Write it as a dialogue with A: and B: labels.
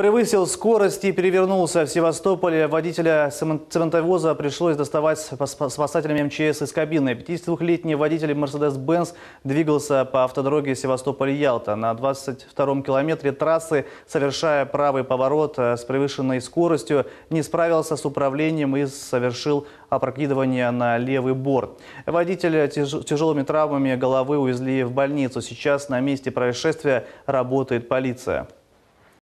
A: Превысил скорость и перевернулся. В Севастополе водителя цементовоза пришлось доставать спасателями МЧС из кабины. 52-летний водитель Mercedes-Benz двигался по автодороге Севастополь-Ялта. На 22-м километре трассы, совершая правый поворот э, с превышенной скоростью, не справился с управлением и совершил опрокидывание на левый борт. Водителя тяжелыми травмами головы увезли в больницу. Сейчас на месте происшествия работает полиция.